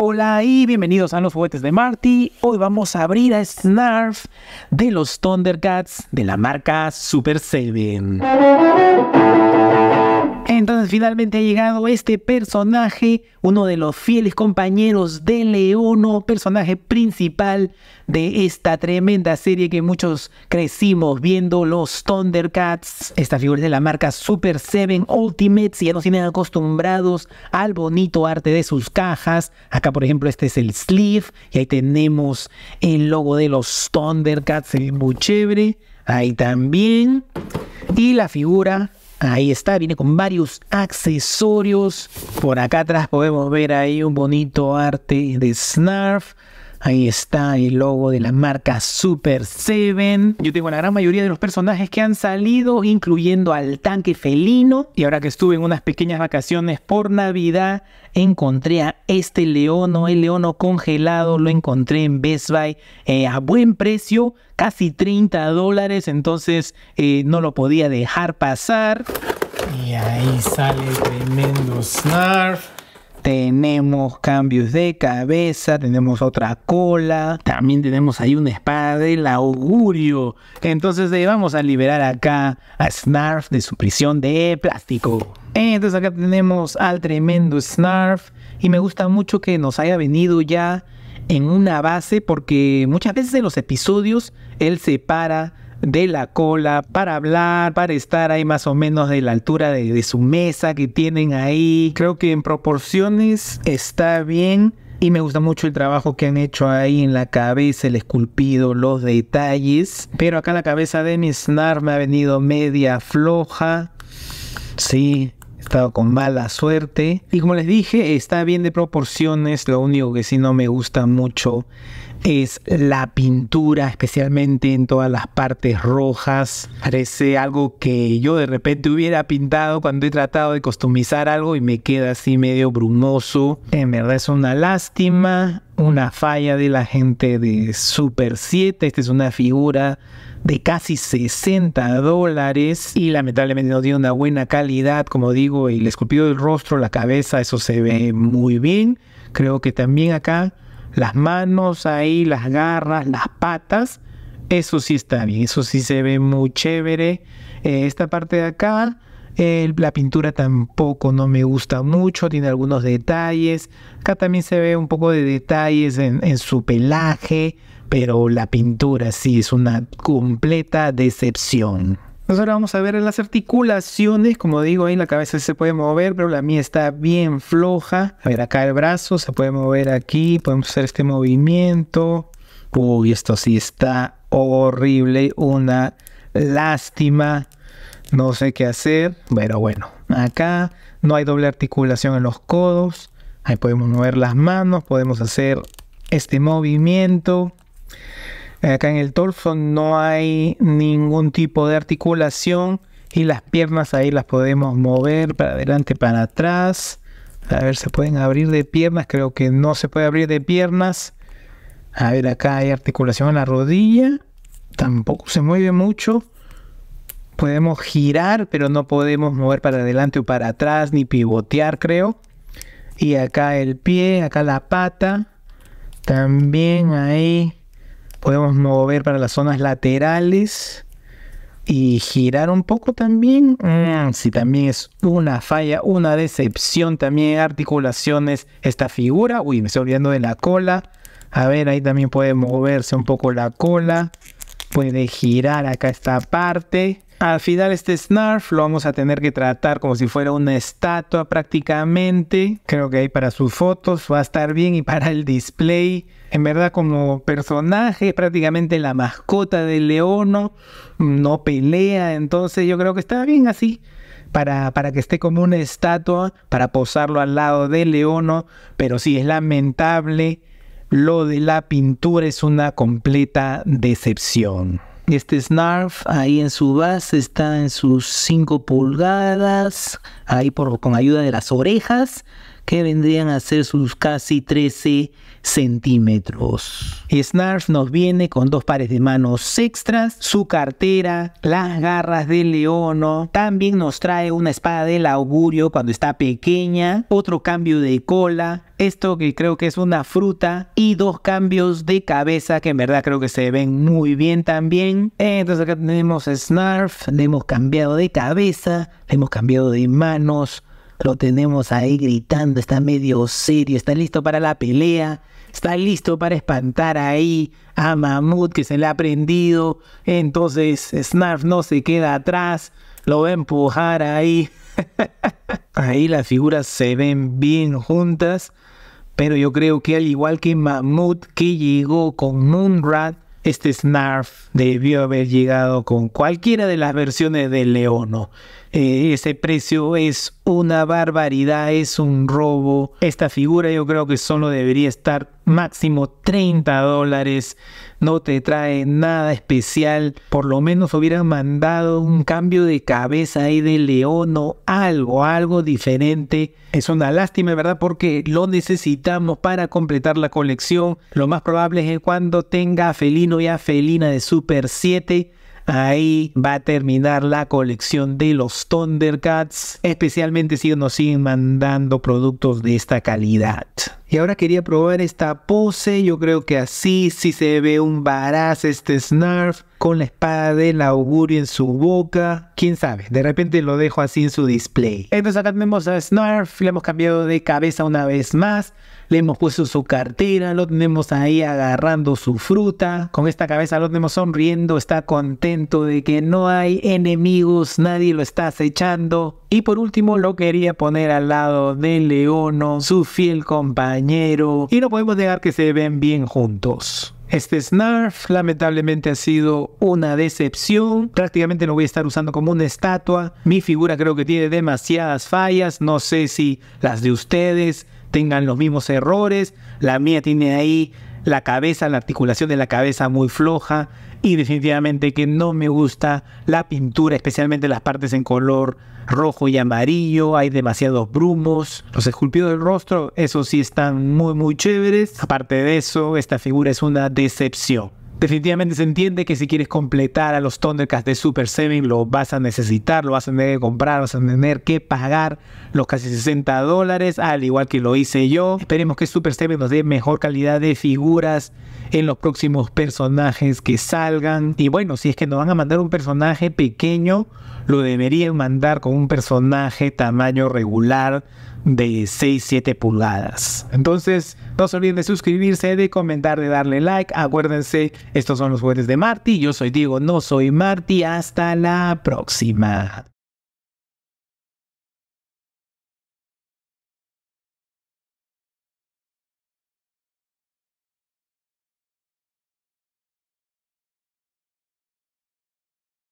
Hola y bienvenidos a los juguetes de Marty. Hoy vamos a abrir a Snarf de los Thundercats de la marca Super 7. Entonces finalmente ha llegado este personaje, uno de los fieles compañeros de Leono, personaje principal de esta tremenda serie que muchos crecimos viendo, los Thundercats, esta figura de la marca Super 7 Ultimate. Si ya nos tienen acostumbrados al bonito arte de sus cajas. Acá por ejemplo este es el sleeve y ahí tenemos el logo de los Thundercats, muy chévere. Ahí también. Y la figura Ahí está, viene con varios accesorios. Por acá atrás podemos ver ahí un bonito arte de Snarf. Ahí está el logo de la marca Super 7. Yo tengo la gran mayoría de los personajes que han salido, incluyendo al tanque felino. Y ahora que estuve en unas pequeñas vacaciones por Navidad, encontré a este leono, el leono congelado. Lo encontré en Best Buy eh, a buen precio, casi 30 dólares. Entonces eh, no lo podía dejar pasar. Y ahí sale el tremendo Snarf tenemos cambios de cabeza, tenemos otra cola, también tenemos ahí una espada del augurio. Entonces eh, vamos a liberar acá a Snarf de su prisión de plástico. Entonces acá tenemos al tremendo Snarf y me gusta mucho que nos haya venido ya en una base porque muchas veces en los episodios él se para de la cola para hablar, para estar ahí más o menos de la altura de, su mesa que tienen ahí. Creo que en proporciones está bien. Y me gusta mucho el trabajo que han hecho ahí en la cabeza, el esculpido, los detalles. Pero acá la cabeza de mi snar me ha venido media floja. Sí, estado con mala suerte. Y como les dije, está bien de proporciones. Lo único que sí no me gusta mucho es la pintura, especialmente en todas las partes rojas. Parece algo que yo de repente hubiera pintado cuando he tratado de customizar algo y me queda así medio brumoso. En verdad es una lástima una falla de la gente de Super 7. Esta es una figura de casi 60 dólares y lamentablemente no tiene una buena calidad, como digo, el esculpido del rostro, la cabeza, eso se ve muy bien. Creo que también acá las manos ahí, las garras, las patas, eso sí está bien, eso sí se ve muy chévere. Eh, esta parte de acá la pintura tampoco no me gusta mucho, tiene algunos detalles. Acá también se ve un poco de detalles en, su pelaje, pero la pintura sí es una completa decepción. Ahora vamos a ver las articulaciones, como digo ahí la cabeza se puede mover, pero la mía está bien floja. A ver, acá el brazo se puede mover aquí, podemos hacer este movimiento. Uy, esto sí está horrible, una lástima no sé qué hacer, pero bueno, acá no hay doble articulación en los codos, ahí podemos mover las manos, podemos hacer este movimiento. Acá en el torso no hay ningún tipo de articulación y las piernas ahí las podemos mover para adelante, para atrás. A ver, se pueden abrir de piernas, creo que no se puede abrir de piernas. A ver, acá hay articulación en la rodilla, tampoco se mueve mucho podemos girar, pero no podemos mover para adelante o para atrás, ni pivotear, creo. Y acá el pie, acá la pata. También ahí podemos mover para las zonas laterales y girar un poco también. si ah, sí, también es una falla, una decepción también articulaciones esta figura. Uy, me estoy olvidando de la cola. A ver, ahí también puede moverse un poco la cola. Puede girar acá esta parte. Al final este Snarf lo vamos a tener que tratar como si fuera una estatua prácticamente. Creo que ahí para sus fotos va a estar bien y para el display. En verdad como personaje prácticamente la mascota de Leono. No pelea, entonces yo creo que está bien así. Para, para, que esté como una estatua, para posarlo al lado de Leono, pero si es lamentable, lo de la pintura es una completa decepción este Snarf ahí en su base está en sus 5 pulgadas, ahí por, con ayuda de las orejas que vendrían a ser sus casi 13 centímetros. Snarf nos viene con dos pares de manos extras, su cartera, las garras de leono, también nos trae una espada del augurio cuando está pequeña, otro cambio de cola, esto que creo que es una fruta y dos cambios de cabeza que en verdad creo que se ven muy bien también. Entonces acá tenemos Snarf, le hemos cambiado de cabeza, le hemos cambiado de manos, lo tenemos ahí gritando, está medio serio, está listo para la pelea, está listo para espantar ahí a Mammoth que se le ha prendido. Entonces Snarf no se queda atrás, lo va a empujar ahí. ahí las figuras se ven bien juntas, pero yo creo que al igual que Mammoth que llegó con Moonrat, este Snarf debió haber llegado con cualquiera de las versiones de Leono. Eh, ese precio es una barbaridad, es un robo. Esta figura yo creo que solo debería estar máximo 30 dólares, no te trae nada especial. Por lo menos hubieran mandado un cambio de cabeza ahí de león o algo, algo diferente. Es una lástima, ¿verdad? Porque lo necesitamos para completar la colección. Lo más probable es que cuando tenga Felino y a Felina de Super 7 Ahí va a terminar la colección de los Thundercats, especialmente si nos siguen mandando productos de esta calidad. Y ahora quería probar esta pose, yo creo que así sí se ve un varaz este Snarf con la espada del augurio en su boca. Quién sabe, de repente lo dejo así en su display. Entonces acá tenemos a Snarf, le hemos cambiado de cabeza una vez más le hemos puesto su cartera, lo tenemos ahí agarrando su fruta, con esta cabeza lo tenemos sonriendo, está contento de que no hay enemigos, nadie lo está acechando. Y por último lo quería poner al lado de Leono, su fiel compañero, y no podemos negar que se ven bien juntos. Este Snarf lamentablemente ha sido una decepción. Prácticamente lo voy a estar usando como una estatua. Mi figura creo que tiene demasiadas fallas. No sé si las de ustedes tengan los mismos errores. La mía tiene ahí la cabeza, la articulación de la cabeza muy floja y definitivamente que no me gusta la pintura, especialmente las partes en color rojo y amarillo, hay demasiados brumos. Los esculpidos del rostro, eso sí están muy muy chéveres. Aparte de eso, esta figura es una decepción definitivamente se entiende que si quieres completar a los Thundercats de Super 7, lo vas a necesitar, lo vas a tener que comprar, vas a tener que pagar los casi 60 dólares, al igual que lo hice yo. Esperemos que Super 7 nos dé mejor calidad de figuras en los próximos personajes que salgan. Y bueno, si es que nos van a mandar un personaje pequeño, lo deberían mandar con un personaje tamaño regular de 6-7 pulgadas. Entonces, no se olviden de suscribirse, de comentar, de darle like. Acuérdense, estos son los juguetes de Marty. Yo soy Diego, no soy Marty. Hasta la próxima.